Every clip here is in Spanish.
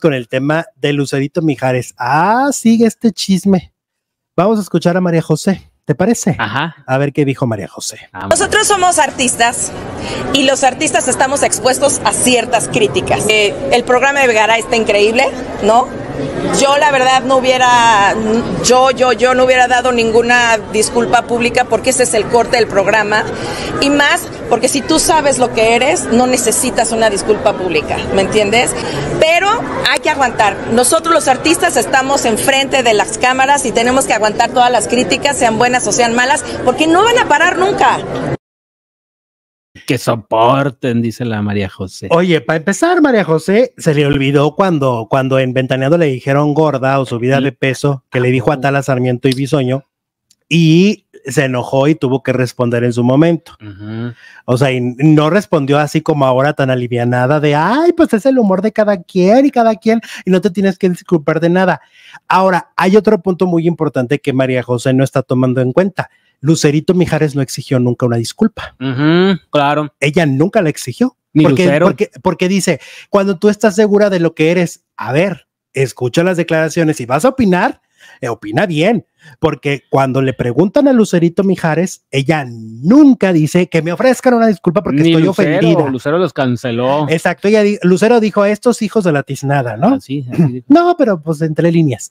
con el tema de Lucerito Mijares. Ah, sigue este chisme. Vamos a escuchar a María José. ¿Te parece? A ver qué dijo María José. Ah, Nosotros somos artistas y los artistas estamos expuestos a ciertas críticas. Eh, el programa de Vegara está increíble, ¿no? Yo la verdad no hubiera, yo, yo, yo no hubiera dado ninguna disculpa pública porque ese es el corte del programa. Y más porque si tú sabes lo que eres, no necesitas una disculpa pública, ¿me entiendes? Pero hay que aguantar. Nosotros los artistas estamos enfrente de las cámaras y tenemos que aguantar todas las críticas, sean buenas o sean malas, porque no van a parar nunca. Que soporten, dice la María José. Oye, para empezar, María José se le olvidó cuando, cuando en Ventaneando le dijeron gorda o subida de peso, que le dijo a Tala Sarmiento y Bisoño, y se enojó y tuvo que responder en su momento. O sea, y no respondió así como ahora tan alivianada de, ay, pues es el humor de cada quien y cada quien y no te tienes que disculpar de nada. Ahora, hay otro punto muy importante que María José no está tomando en cuenta. Lucerito Mijares no exigió nunca una disculpa. claro. Ella nunca la exigió. porque, dice, cuando tú estás segura de lo que eres, a ver, escucha las declaraciones y vas a opinar, eh, opina bien porque cuando le preguntan a Lucerito Mijares, ella nunca dice que me ofrezcan una disculpa porque estoy ofendida. Lucero los canceló. Exacto, ella Lucero dijo a estos hijos de la tiznada, ¿no? no, pero pues entre líneas.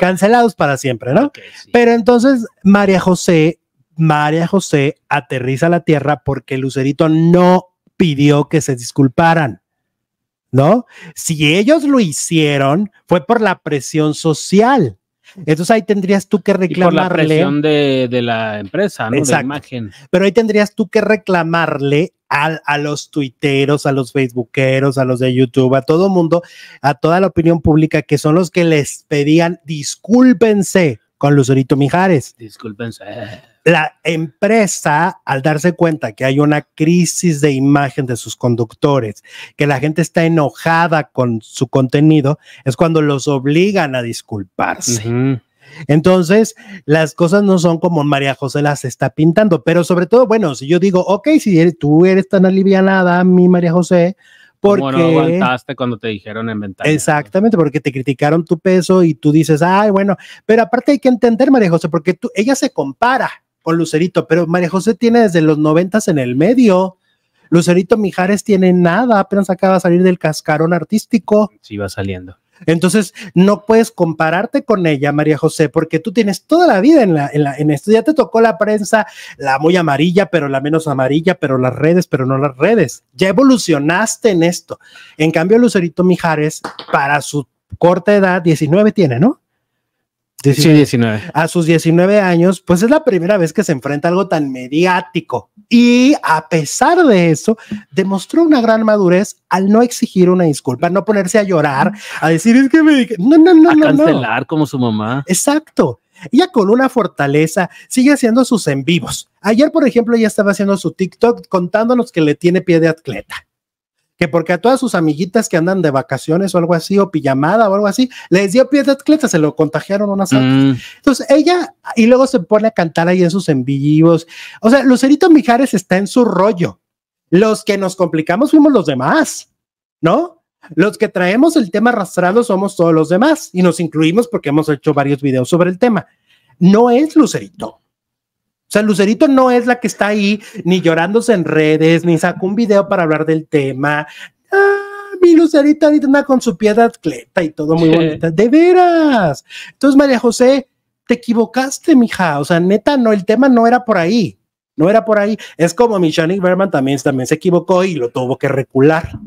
Cancelados para siempre, ¿no? Pero entonces María José, María José aterriza la tierra porque Lucerito no pidió que se disculparan. ¿No? Si ellos lo hicieron, fue por la presión social entonces ahí tendrías tú que reclamarle. por la presión de, la empresa, ¿no? Exacto. imagen. Pero ahí tendrías tú que reclamarle a, los tuiteros, a los facebookeros, a los de YouTube, a todo mundo, a toda la opinión pública, que son los que les pedían discúlpense con Luzorito Mijares. Discúlpense la empresa, al darse cuenta que hay una crisis de imagen de sus conductores, que la gente está enojada con su contenido, es cuando los obligan a disculparse. Entonces, las cosas no son como María José las está pintando, pero sobre todo, bueno, si yo digo, ok, si tú eres tan alivianada, mi María José, porque ¿Cómo no aguantaste cuando te dijeron en ventana. Exactamente, porque te criticaron tu peso y tú dices, ay, bueno, pero aparte hay que entender, María José, porque tú, ella se compara. Con Lucerito, pero María José tiene desde los noventas en el medio. Lucerito Mijares tiene nada, apenas acaba de salir del cascarón artístico. Sí, va saliendo. Entonces, no puedes compararte con ella, María José, porque tú tienes toda la vida en, la, en, la, en esto. Ya te tocó la prensa, la muy amarilla, pero la menos amarilla, pero las redes, pero no las redes. Ya evolucionaste en esto. En cambio, Lucerito Mijares, para su corta edad, 19 tiene, ¿no? A sus 19 años, pues es la primera vez que se enfrenta a algo tan mediático. Y a pesar de eso, demostró una gran madurez al no exigir una disculpa, no ponerse a llorar, a decir es que me No, no, no, a Cancelar como su mamá. Exacto. Ella con una fortaleza sigue haciendo sus en vivos. Ayer, por ejemplo, ella estaba haciendo su TikTok contándonos que le tiene pie de atleta que porque a todas sus amiguitas que andan de vacaciones o algo así, o pijamada o algo así, les dio pie de atleta, se lo contagiaron unas antes. Mm. Entonces ella, y luego se pone a cantar ahí en sus envíos. O sea, Lucerito Mijares está en su rollo. Los que nos complicamos fuimos los demás, ¿no? Los que traemos el tema arrastrado somos todos los demás y nos incluimos porque hemos hecho varios videos sobre el tema. No es Lucerito. O sea, Lucerito no es la que está ahí ni llorándose en redes, ni sacó un video para hablar del tema. Ah, mi Lucerito ahorita anda con su piedra atleta y todo muy bonita. De veras. Entonces, María José, te equivocaste, mija. O sea, neta, no, el tema no era por ahí. No era por ahí. Es como Michanik Berman también, también se equivocó y lo tuvo que recular.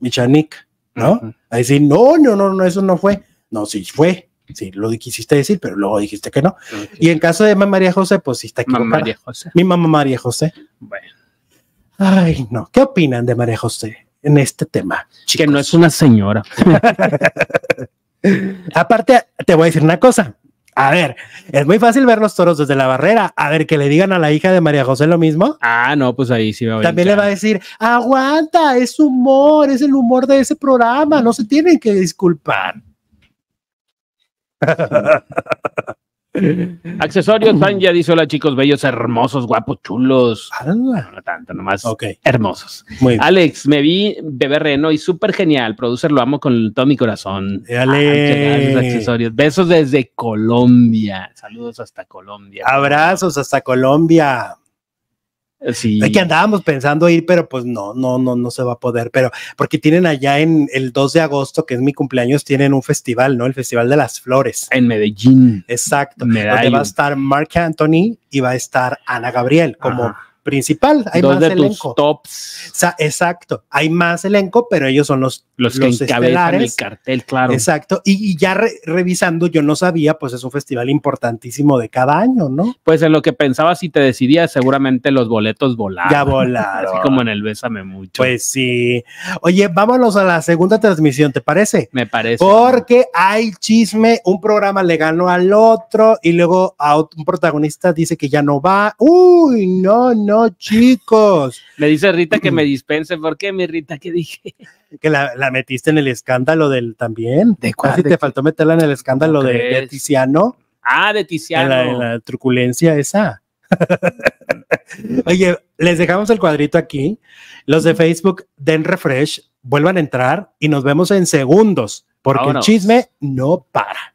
Michanik, ¿no? Ahí sí, no, no, no, no, eso no fue. No, sí fue sí, lo quisiste decir, pero luego dijiste que no. Y en caso de María José, pues sí está aquí María Mi mamá María José. Bueno. Ay, no. ¿Qué opinan de María José en este tema? Que no es una señora. Aparte, te voy a decir una cosa. A ver, es muy fácil ver los toros desde la barrera. A ver, que le digan a la hija de María José lo mismo. Ah, no, pues ahí sí va a También le va a decir, aguanta, es humor, es el humor de ese programa, no se tienen que disculpar. Accesorios, ya dice: Hola chicos, bellos, hermosos, guapos, chulos. no tanto, nomás hermosos. Muy bien. Alex, me vi bebé reno y súper genial. Producer, lo amo con todo mi corazón. Dale. accesorios. Besos desde Colombia. Saludos hasta Colombia. Abrazos hasta Colombia. Sí. Que andábamos pensando ir, pero pues no, no, no, no se va a poder. Pero porque tienen allá en el 2 de agosto, que es mi cumpleaños, tienen un festival, ¿no? El Festival de las Flores. En Medellín. Exacto. Donde va a estar Mark Anthony y va a estar Ana Gabriel como principal. Hay más elenco. Tus tops. exacto. Hay más elenco, pero ellos son los, los, los que encabezan el cartel, claro. Exacto. Y, ya revisando, yo no sabía, pues es un festival importantísimo de cada año, ¿no? Pues en lo que pensaba, si te decidías, seguramente los boletos volaron. Ya volaron. Así como en el Bésame mucho. Pues sí. Oye, vámonos a la segunda transmisión, ¿te parece? Me parece. Porque hay chisme, un programa le ganó al otro y luego un protagonista dice que ya no va. Uy, no, no chicos. Me dice Rita que me dispense. porque qué, mi Rita? que dije? Que la, metiste en el escándalo del también. ¿De cuál? te faltó meterla en el escándalo de, Tiziano. Ah, de Tiziano. la, truculencia esa. Oye, les dejamos el cuadrito aquí. Los de Facebook, den refresh, vuelvan a entrar y nos vemos en segundos, porque el chisme no para.